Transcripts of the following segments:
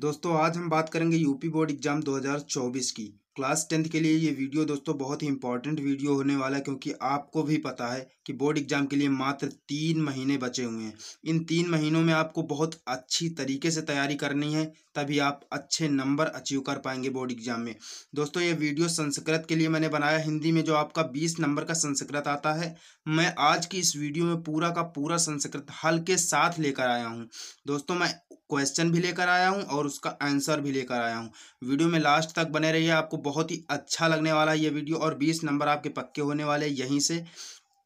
दोस्तों आज हम बात करेंगे यूपी बोर्ड एग्ज़ाम 2024 की क्लास टेंथ के लिए ये वीडियो दोस्तों बहुत ही इंपॉर्टेंट वीडियो होने वाला है क्योंकि आपको भी पता है कि बोर्ड एग्ज़ाम के लिए मात्र तीन महीने बचे हुए हैं इन तीन महीनों में आपको बहुत अच्छी तरीके से तैयारी करनी है तभी आप अच्छे नंबर अचीव कर पाएंगे बोर्ड एग्ज़ाम में दोस्तों ये वीडियो संस्कृत के लिए मैंने बनाया हिंदी में जो आपका बीस नंबर का संस्कृत आता है मैं आज की इस वीडियो में पूरा का पूरा संस्कृत हल के साथ लेकर आया हूँ दोस्तों मैं क्वेश्चन भी लेकर आया हूँ और उसका आंसर भी लेकर आया हूँ वीडियो में लास्ट तक बने रहिए आपको बहुत ही अच्छा लगने वाला है ये वीडियो और बीस नंबर आपके पक्के होने वाले यहीं से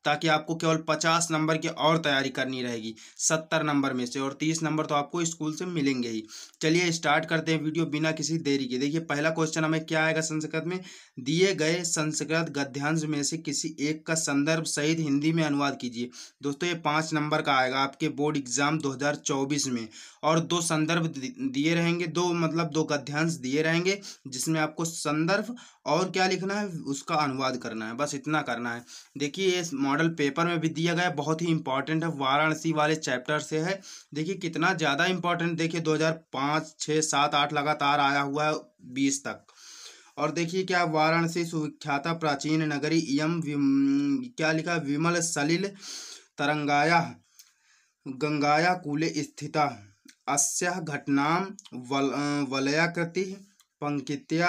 ताकि आपको केवल पचास नंबर की और तैयारी करनी रहेगी सत्तर नंबर में से और तीस नंबर तो आपको स्कूल से मिलेंगे ही चलिए स्टार्ट करते हैं वीडियो बिना किसी देरी के देखिए पहला क्वेश्चन हमें क्या आएगा संस्कृत में दिए गए संस्कृत गद्यांश में से किसी एक का संदर्भ सहित हिंदी में अनुवाद कीजिए दोस्तों ये पाँच नंबर का आएगा आपके बोर्ड एग्जाम दो में और दो संदर्भ दिए रहेंगे दो मतलब दो गद्यांश दिए रहेंगे जिसमें आपको संदर्भ और क्या लिखना है उसका अनुवाद करना है बस इतना करना है देखिए इस मॉडल पेपर में भी दिया गया बहुत ही इंपॉर्टेंट है वाराणसी वाले चैप्टर से है देखिए कितना ज़्यादा इंपॉर्टेंट देखिए दो हज़ार पाँच छः सात आठ लगातार आया हुआ है बीस तक और देखिए क्या वाराणसी सुविख्याता प्राचीन नगरी यम क्या लिखा विमल सलिल तरंगाया गंगाया कूले स्थिता अस्या घटना वल वलयाकृति पंक्तिया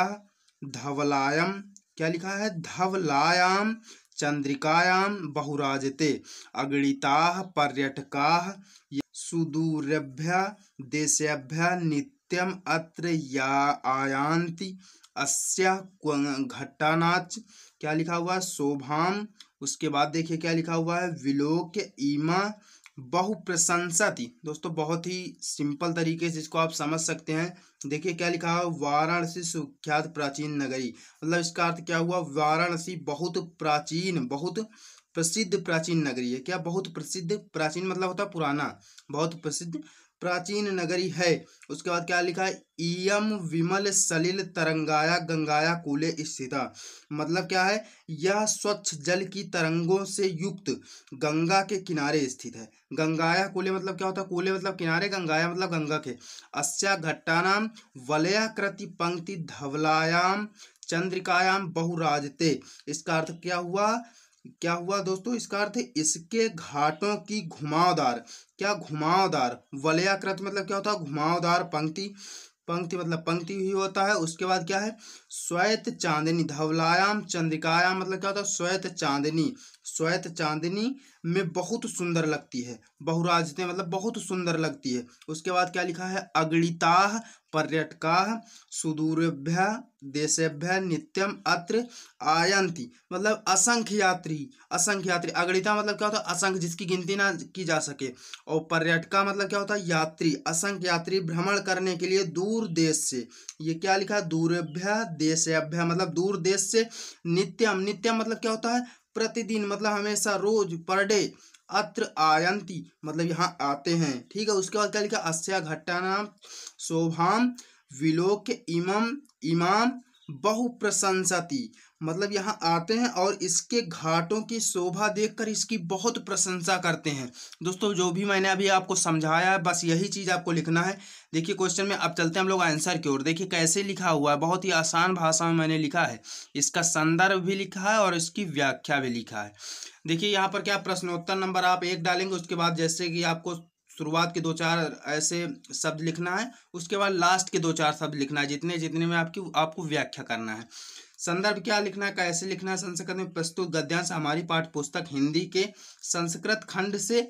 धवलायम क्या लिखा है धवलायाम चंद्रिकायाम बहुराजते अगणिता पर्यटका सुदूरभ्य देशभ्य नित्यम अत्र या आयांति अस्य घटनाच क्या लिखा हुआ है शोभाम उसके बाद देखिए क्या लिखा हुआ है विलोक इमा थी दोस्तों बहुत ही सिंपल तरीके से इसको आप समझ सकते हैं देखिए क्या लिखा है वाराणसी सुख्यात प्राचीन नगरी मतलब इसका अर्थ क्या हुआ वाराणसी बहुत प्राचीन बहुत प्रसिद्ध प्राचीन नगरी है क्या बहुत प्रसिद्ध प्राचीन मतलब होता है पुराना बहुत प्रसिद्ध प्राचीन नगरी है उसके बाद क्या लिखा है इयम विमल सलिल तरंगाया गंगाया कूले स्थिता मतलब क्या है यह स्वच्छ जल की तरंगों से युक्त गंगा के किनारे स्थित है गंगाया कूले मतलब क्या होता है कूले मतलब किनारे गंगाया मतलब गंगा के अस्या घट्टानाम वलयाकृति पंक्ति धवलायाम चंद्रिकायाम बहुराजते इसका अर्थ क्या हुआ क्या हुआ दोस्तों इसका अर्थ इसके घाटों की घुमावदार क्या घुमावदार वलयाकृत मतलब क्या होता है घुमावदार पंक्ति पंक्ति मतलब पंक्ति ही होता है उसके बाद क्या है श्वेत चांदनी धवलायाम चंद्रिकायाम मतलब क्या होता है श्वेत चांदनी श्वेत चांदनी में बहुत सुंदर लगती है बहुराजते मतलब बहुत सुंदर लगती है उसके बाद क्या लिखा है अगणिता पर्यटका सुदूरभ्य देशभ्य नित्यम अत्र आयंती मतलब असंख्य यात्री असंख्य यात्री अगड़िता मतलब क्या होता है असंख्य जिसकी गिनती ना की जा सके और पर्यटका मतलब क्या होता है यात्री असंख्य यात्री भ्रमण करने के लिए दूर देश से ये क्या लिखा है दूरभ्य देशभ्य मतलब दूर देश से नित्यम नित्यम मतलब क्या होता है प्रतिदिन मतलब हमेशा रोज पर डे अत्र आयंती मतलब यहाँ आते हैं ठीक है उसके बाद क्या लिखा अस्या घटाना शोभाम विलोक इमम इमाम बहुप्रशंसति मतलब यहाँ आते हैं और इसके घाटों की शोभा देखकर इसकी बहुत प्रशंसा करते हैं दोस्तों जो भी मैंने अभी आपको समझाया है बस यही चीज़ आपको लिखना है देखिए क्वेश्चन में अब चलते हैं हम लोग आंसर की ओर देखिए कैसे लिखा हुआ है बहुत ही आसान भाषा में मैंने लिखा है इसका संदर्भ भी लिखा है और इसकी व्याख्या भी लिखा है देखिए यहाँ पर क्या प्रश्नोत्तर नंबर आप एक डालेंगे उसके बाद जैसे कि आपको शुरुआत के दो चार ऐसे शब्द लिखना है उसके बाद लास्ट के दो चार शब्द लिखना है जितने जितने में आपकी आपको व्याख्या करना है संदर्भ क्या लिखना है कैसे लिखना है संस्कृत में प्रस्तुत गद्यांश हमारी पाठ पुस्तक हिंदी के संस्कृत खंड से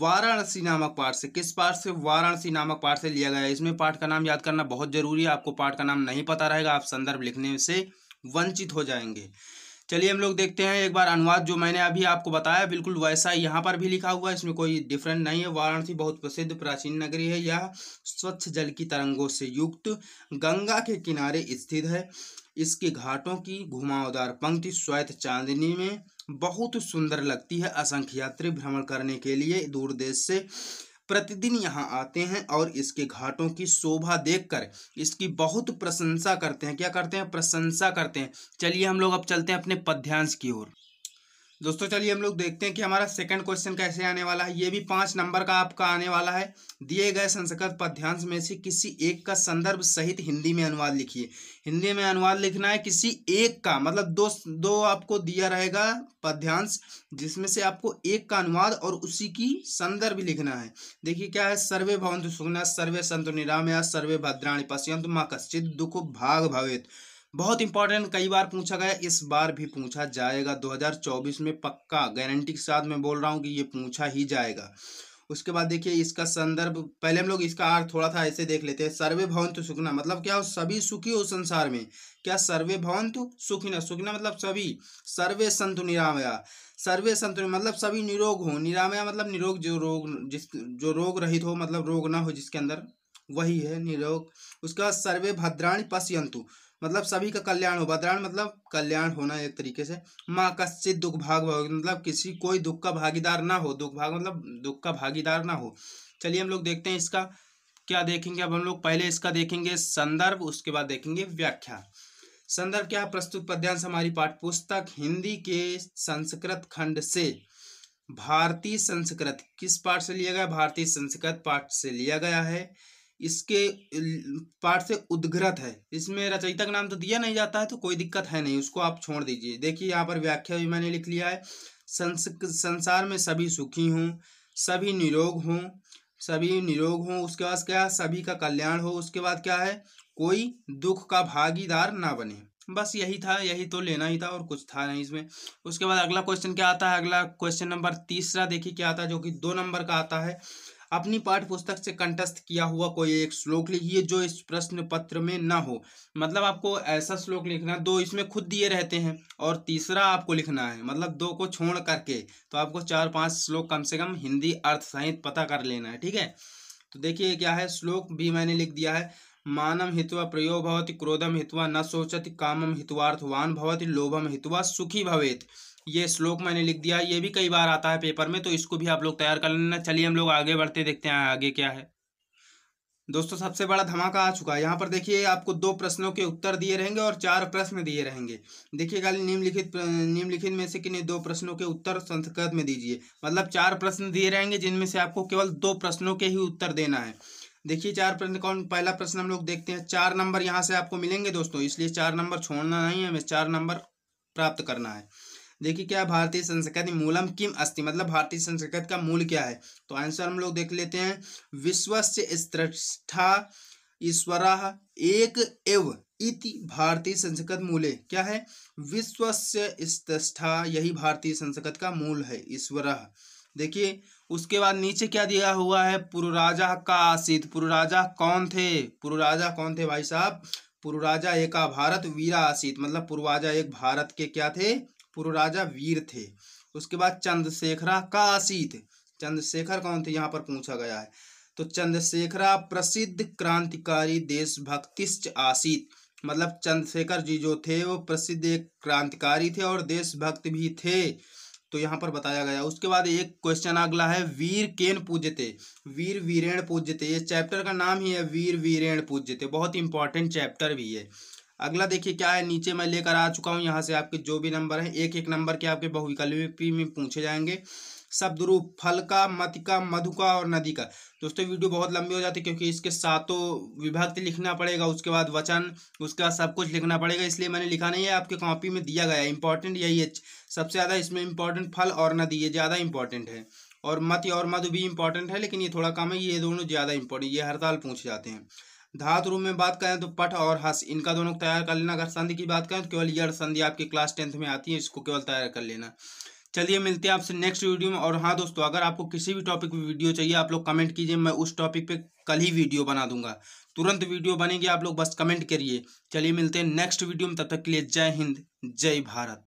वाराणसी नामक पाठ से किस पाठ से वाराणसी नामक पाठ से लिया गया है इसमें पाठ का नाम याद करना बहुत जरूरी है आपको पाठ का नाम नहीं पता रहेगा आप संदर्भ लिखने से वंचित हो जाएंगे चलिए हम लोग देखते हैं एक बार अनुवाद जो मैंने अभी आपको बताया बिल्कुल वैसा यहाँ पर भी लिखा हुआ है इसमें कोई डिफरेंट नहीं है वाराणसी बहुत प्रसिद्ध प्राचीन नगरी है यह स्वच्छ जल की तरंगों से युक्त गंगा के किनारे स्थित है इसके घाटों की घुमावदार पंक्ति स्वैत चांदनी में बहुत सुंदर लगती है असंख्य यात्री भ्रमण करने के लिए दूर देश से प्रतिदिन यहाँ आते हैं और इसके घाटों की शोभा देखकर इसकी बहुत प्रशंसा करते हैं क्या करते हैं प्रशंसा करते हैं चलिए हम लोग अब चलते हैं अपने पद्यांश की ओर दोस्तों चलिए हम लोग देखते हैं कि हमारा सेकंड क्वेश्चन कैसे आने वाला है ये भी पांच नंबर का आपका आने वाला है दिए गए संस्कृत पद्यांश में से किसी एक का संदर्भ सहित हिंदी में अनुवाद लिखिए हिंदी में अनुवाद लिखना है किसी एक का मतलब दो दो आपको दिया रहेगा पद्यांश जिसमें से आपको एक का अनुवाद और उसी की संदर्भ लिखना है देखिए क्या है सर्वे भवंतु सुगना सर्वे संत निरामया सर्वे भद्राणी पश्यंत माँ कश्चित दुख भाग भवेत बहुत इंपॉर्टेंट कई बार पूछा गया इस बार भी पूछा जाएगा 2024 में पक्का गारंटी के साथ मैं बोल रहा हूँ कि ये पूछा ही जाएगा उसके बाद देखिए इसका संदर्भ पहले हम लोग इसका आर थोड़ा था ऐसे देख लेते हैं सर्वे तो सुखना मतलब क्या हो सभी सुखी हो संसार में क्या सर्वे भवंतु सुखिना सुखना मतलब सभी सर्वे संतु निरामया सर्वे संतु मतलब सभी निरोग हो निरामया मतलब निरोग जो रोग जिस जो रोग रहित हो मतलब रोग ना हो जिसके अंदर वही है निरोग उसके बाद सर्वे भद्राणी पश्यंतु मतलब सभी का कल्याण हो बदरायण मतलब कल्याण होना एक तरीके से माँ कश्चित दुख भाग भाग मतलब किसी कोई दुख का भागीदार ना हो दुख भाग मतलब दुख का भागीदार ना हो चलिए हम लोग देखते हैं इसका क्या देखेंगे अब हम लोग पहले इसका देखेंगे संदर्भ उसके बाद देखेंगे व्याख्या संदर्भ क्या प्रस्तुत पद्यांश हमारी पाठ पुस्तक हिंदी के संस्कृत खंड से भारतीय संस्कृत किस पाठ से लिया गया भारतीय संस्कृत पाठ से लिया गया है इसके पाठ से उद्घृत है इसमें रचयिता का नाम तो दिया नहीं जाता है तो कोई दिक्कत है नहीं उसको आप छोड़ दीजिए देखिए यहाँ पर व्याख्या भी मैंने लिख लिया है संस संसार में सभी सुखी हों सभी निरोग हों सभी निरोग हों उसके बाद क्या सभी का कल्याण हो उसके बाद क्या है कोई दुख का भागीदार ना बने बस यही था यही तो लेना ही था और कुछ था नहीं इसमें उसके बाद अगला क्वेश्चन क्या आता है अगला क्वेश्चन नंबर तीसरा देखिए क्या आता है जो कि दो नंबर का आता है अपनी पाठ पुस्तक से कंटस्थ किया हुआ कोई एक श्लोक लिखिए जो इस प्रश्न पत्र में ना हो मतलब आपको ऐसा श्लोक लिखना दो इसमें खुद दिए रहते हैं और तीसरा आपको लिखना है मतलब दो को छोड़ करके तो आपको चार पाँच श्लोक कम से कम हिंदी अर्थ सहित पता कर लेना है ठीक है तो देखिए क्या है श्लोक भी मैंने लिख दिया है मानम हितवा प्रयोग भवति क्रोधम हितवा न शोचति कामम हितवार्थवान भवति लोभम हितवा सुखी भवेत ये श्लोक मैंने लिख दिया ये भी कई बार आता है पेपर में तो इसको भी आप लोग तैयार कर लेना चलिए हम लोग आगे बढ़ते देखते हैं आगे क्या है दोस्तों सबसे बड़ा धमाका आ चुका है यहाँ पर देखिए आपको दो प्रश्नों के उत्तर दिए रहेंगे और चार प्रश्न दिए रहेंगे देखिए खाली निम्नलिखित निम्नलिखित में से किन्हीं दो प्रश्नों के उत्तर संस्कृत में दीजिए मतलब चार प्रश्न दिए रहेंगे जिनमें से आपको केवल दो प्रश्नों के ही उत्तर देना है देखिए चार प्रश्न कौन पहला प्रश्न हम लोग देखते हैं चार नंबर यहाँ से आपको मिलेंगे दोस्तों इसलिए चार नंबर छोड़ना नहीं है हमें चार नंबर प्राप्त करना है देखिए क्या भारतीय संस्कृति मूलम किम अस्ति मतलब भारतीय संस्कृत का मूल क्या है तो आंसर हम लोग देख लेते हैं विश्व से ईश्वरा ईश्वर एक एव इति भारतीय संस्कृत मूल क्या है विश्व से यही भारतीय संस्कृत का मूल है ईश्वर देखिए उसके बाद नीचे क्या दिया हुआ है पुरुराजा का आसित पुरुराजा कौन थे पुरुराजा कौन थे भाई साहब पुरुराजा एका भारत वीरा आसित मतलब पुरुराजा एक भारत के क्या थे पूर्व राजा वीर थे उसके बाद चंद्रशेखरा काशी थे चंद्रशेखर कौन थे यहाँ पर पूछा गया है तो चंद्रशेखरा प्रसिद्ध क्रांतिकारी देशभक्ति आसित मतलब चंद्रशेखर जी जो थे वो प्रसिद्ध एक क्रांतिकारी थे और देशभक्त भी थे तो यहाँ पर बताया गया उसके बाद एक क्वेश्चन अगला है वीर केन पूज्य थे वीर वीरेण पूज्य थे ये चैप्टर का नाम ही है वीर वीरेण पूज्य थे बहुत इंपॉर्टेंट चैप्टर भी है अगला देखिए क्या है नीचे मैं लेकर आ चुका हूँ यहाँ से आपके जो भी नंबर हैं एक एक नंबर के आपके बहुविकल्पी में पूछे जाएंगे शब्द रूप फल का मत का मधु का और नदी का दोस्तों वीडियो बहुत लंबी हो जाती है क्योंकि इसके सातों विभक्ति लिखना पड़ेगा उसके बाद वचन उसके बाद सब कुछ लिखना पड़ेगा इसलिए मैंने लिखा नहीं है आपके कॉपी में दिया गया है इंपॉर्टेंट यही है सबसे ज़्यादा इसमें इंपॉर्टेंट फल और नदी ये ज़्यादा इंपॉर्टेंट है और मत और मधु भी इंपॉर्टेंट है लेकिन ये थोड़ा कम है ये दोनों ज़्यादा इंपॉर्टेंट ये हर साल जाते हैं धातु रूप में बात करें तो पठ और हस इनका दोनों तैयार कर लेना अगर संधि की बात करें तो केवल यड़ संधि आपकी क्लास टेंथ में आती है इसको केवल तैयार कर लेना चलिए मिलते हैं आपसे नेक्स्ट वीडियो में और हाँ दोस्तों अगर आपको किसी भी टॉपिक पर वीडियो चाहिए आप लोग कमेंट कीजिए मैं उस टॉपिक पे कल ही वीडियो बना दूंगा तुरंत वीडियो बनेगी आप लोग बस कमेंट करिए चलिए मिलते हैं नेक्स्ट वीडियो में तब तक के लिए जय हिंद जय भारत